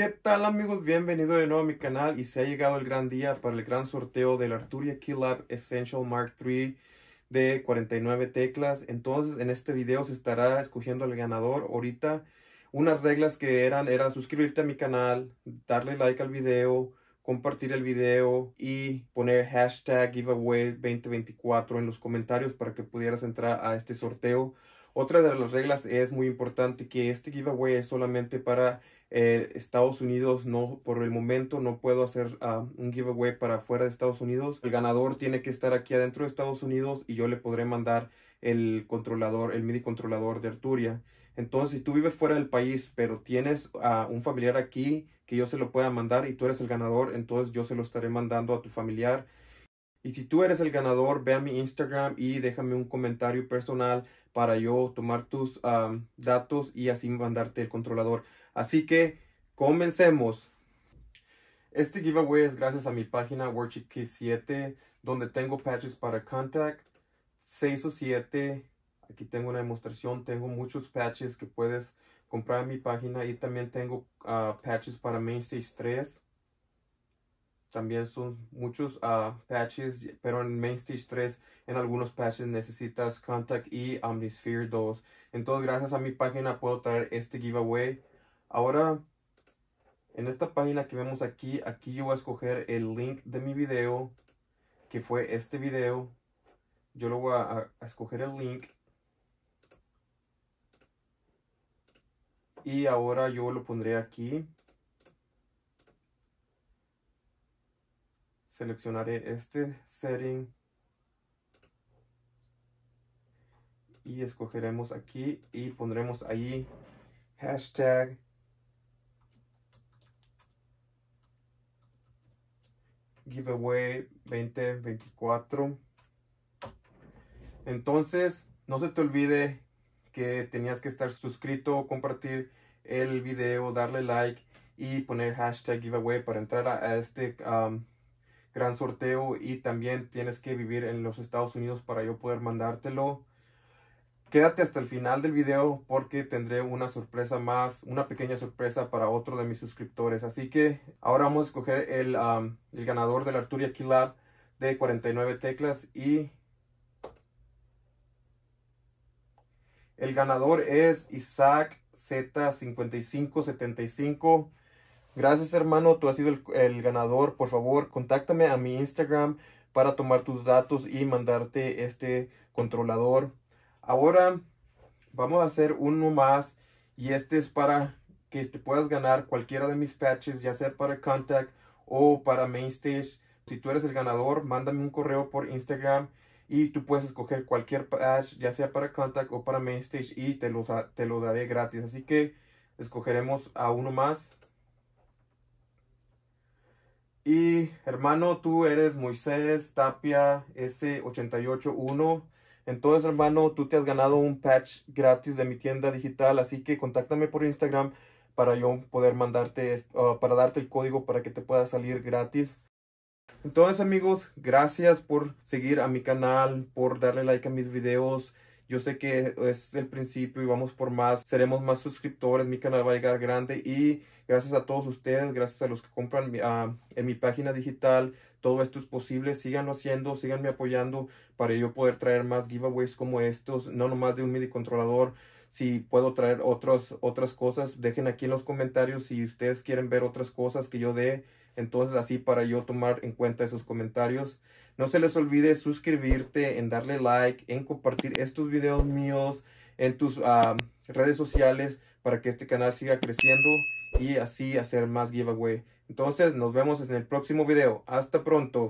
¿Qué tal amigos? Bienvenidos de nuevo a mi canal y se ha llegado el gran día para el gran sorteo del Arturia Keylab Essential Mark III de 49 teclas. Entonces en este video se estará escogiendo al ganador ahorita. Unas reglas que eran, era suscribirte a mi canal, darle like al video, compartir el video y poner hashtag giveaway 2024 en los comentarios para que pudieras entrar a este sorteo. Otra de las reglas es muy importante que este giveaway es solamente para eh, Estados Unidos. No, por el momento no puedo hacer ah, un giveaway para fuera de Estados Unidos. El ganador tiene que estar aquí adentro de Estados Unidos y yo le podré mandar el controlador, el MIDI controlador de Arturia. Entonces, si tú vives fuera del país, pero tienes a un familiar aquí que yo se lo pueda mandar y tú eres el ganador, entonces yo se lo estaré mandando a tu familiar. Y si tú eres el ganador, ve a mi Instagram y déjame un comentario personal para yo tomar tus datos y así mandarte el controlador. Así que comencemos. Este giveaway es gracias a mi página Worship 7, donde tengo patches para Contact 6 o 7. Aquí tengo una demostración, tengo muchos patches que puedes comprar en mi página y también tengo ah, patches para Mainstage 3 también son muchos ah, patches, pero en MainStage 3 en algunos patches necesitas Contact y Omnisphere 2. Entonces gracias a mi página puedo traer este giveaway. Ahora en esta página que vemos aquí, aquí yo voy a escoger el link de mi video, que fue este video. Yo lo voy a escoger el link. Y ahora yo lo pondré aquí. seleccionaré este setting y escogeremos aquí y pondremos ahí hashtag giveaway 2024 entonces no se te olvide que tenías que estar suscrito compartir el video darle like y poner hashtag giveaway para entrar a, este gran sorteo y también tienes que vivir en los Estados Unidos para yo poder mandártelo. Quédate hasta el final del video porque tendré una sorpresa más, una pequeña sorpresa para otro de mis suscriptores. Así que ahora vamos a escoger el, ganador del Arturia Lab de 49 teclas y el ganador es Isaac Z5575. Gracias hermano, tú has sido el, ganador. Por favor, contáctame a mi Instagram para tomar tus datos y mandarte este controlador. Ahora vamos a hacer uno más y este es para que te puedas ganar cualquiera de mis patches, ya sea para Contact o para Mainstage. Si tú eres el ganador, mándame un correo por Instagram y tú puedes escoger cualquier patch, ya sea para Contact o para Mainstage y te lo, te lo daré gratis. Así que escogeremos a uno más. Y hermano, tú eres Moisés Tapia S881. Entonces, hermano, tú te has ganado un patch gratis de mi tienda digital, así que contáctame por Instagram para yo poder mandarte, ah, para darte el código para que te pueda salir gratis. Entonces, amigos, gracias por seguir a mi canal, por darle like a mis videos. Yo sé que es el principio y vamos por más. Seremos más suscriptores, mi canal va a llegar grande y gracias a todos ustedes, gracias a los que compran ah, en mi página digital. Todo esto es posible, síganlo haciendo, síganme apoyando para yo poder traer más giveaways como estos, no nomás de un MIDI controlador si puedo traer otras cosas. Dejen aquí en los comentarios si ustedes quieren ver otras cosas que yo dé. Entonces así para yo tomar en cuenta esos comentarios. No se les olvide suscribirte, en darle like, en compartir estos videos míos en tus ah, redes sociales para que este canal siga creciendo y así hacer más giveaway. Entonces nos vemos en el próximo video. Hasta pronto.